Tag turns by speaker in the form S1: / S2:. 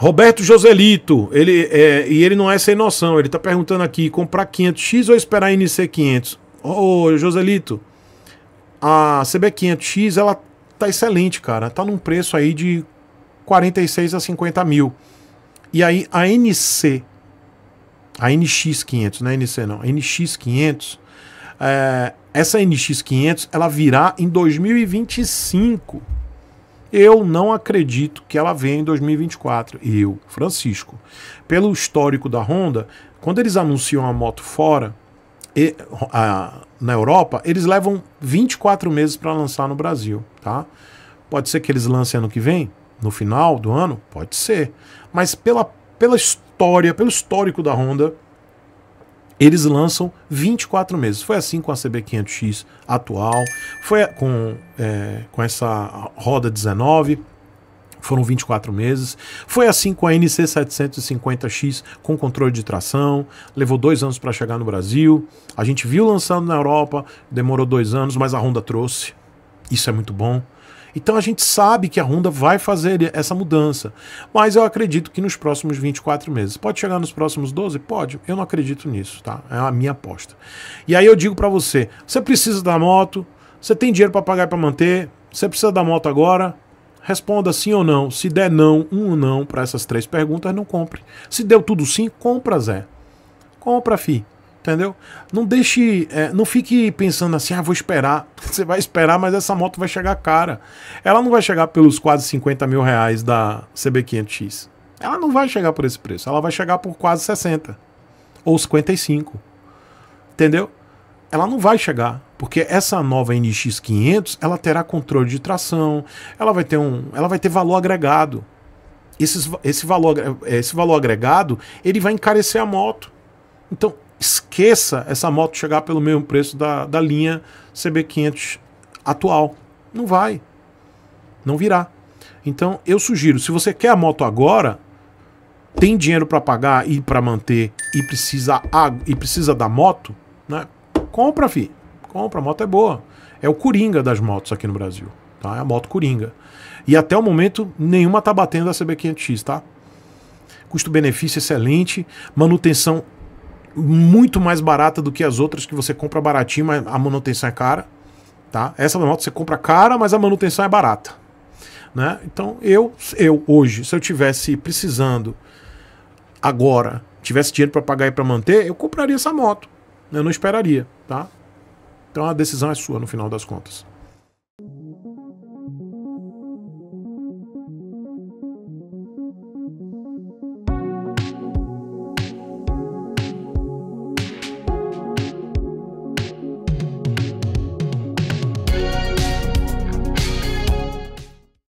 S1: Roberto Joselito, ele é, e ele não é sem noção, ele está perguntando aqui, comprar 500X ou esperar a NC500? Ô, Joselito, a CB500X, ela tá excelente, cara. Tá num preço aí de 46 a 50 mil. E aí a NC, a NX500, não é NC não, a NX500, é, essa NX500, ela virá em 2025, eu não acredito que ela venha em 2024. Eu, Francisco. Pelo histórico da Honda, quando eles anunciam a moto fora, e, a, na Europa, eles levam 24 meses para lançar no Brasil, tá? Pode ser que eles lancem ano que vem, no final do ano? Pode ser. Mas pela, pela história, pelo histórico da Honda, eles lançam 24 meses. Foi assim com a CB500X atual, foi com, é, com essa roda 19, foram 24 meses. Foi assim com a NC750X com controle de tração, levou dois anos para chegar no Brasil. A gente viu lançando na Europa, demorou dois anos, mas a Honda trouxe. Isso é muito bom. Então a gente sabe que a Honda vai fazer essa mudança, mas eu acredito que nos próximos 24 meses. Pode chegar nos próximos 12? Pode. Eu não acredito nisso, tá? É a minha aposta. E aí eu digo para você, você precisa da moto, você tem dinheiro para pagar para manter, você precisa da moto agora, Responda sim ou não. Se der não, um ou não para essas três perguntas, não compre. Se deu tudo sim, compra Zé. Compra, fi. Entendeu? Não deixe. É, não fique pensando assim, ah, vou esperar. Você vai esperar, mas essa moto vai chegar cara. Ela não vai chegar pelos quase 50 mil reais da CB500X. Ela não vai chegar por esse preço. Ela vai chegar por quase 60. Ou 55. Entendeu? Ela não vai chegar. Porque essa nova NX 500, ela terá controle de tração. Ela vai ter um, ela vai ter valor agregado. Esse esse, valor, é, esse valor agregado, ele vai encarecer a moto. Então, esqueça essa moto chegar pelo mesmo preço da, da linha CB500 atual. Não vai. Não virá. Então eu sugiro, se você quer a moto agora, tem dinheiro para pagar e para manter e precisa e precisa da moto, né? Compra, fi. Compra, a moto é boa. É o coringa das motos aqui no Brasil, tá? É a moto coringa. E até o momento nenhuma tá batendo a CB500X, tá? Custo-benefício excelente, manutenção muito mais barata do que as outras que você compra baratinho, mas a manutenção é cara. Tá? Essa moto você compra cara, mas a manutenção é barata. Né? Então eu, eu hoje, se eu tivesse precisando agora, tivesse dinheiro para pagar e para manter, eu compraria essa moto. Eu não esperaria, tá? Então a decisão é sua no final das contas.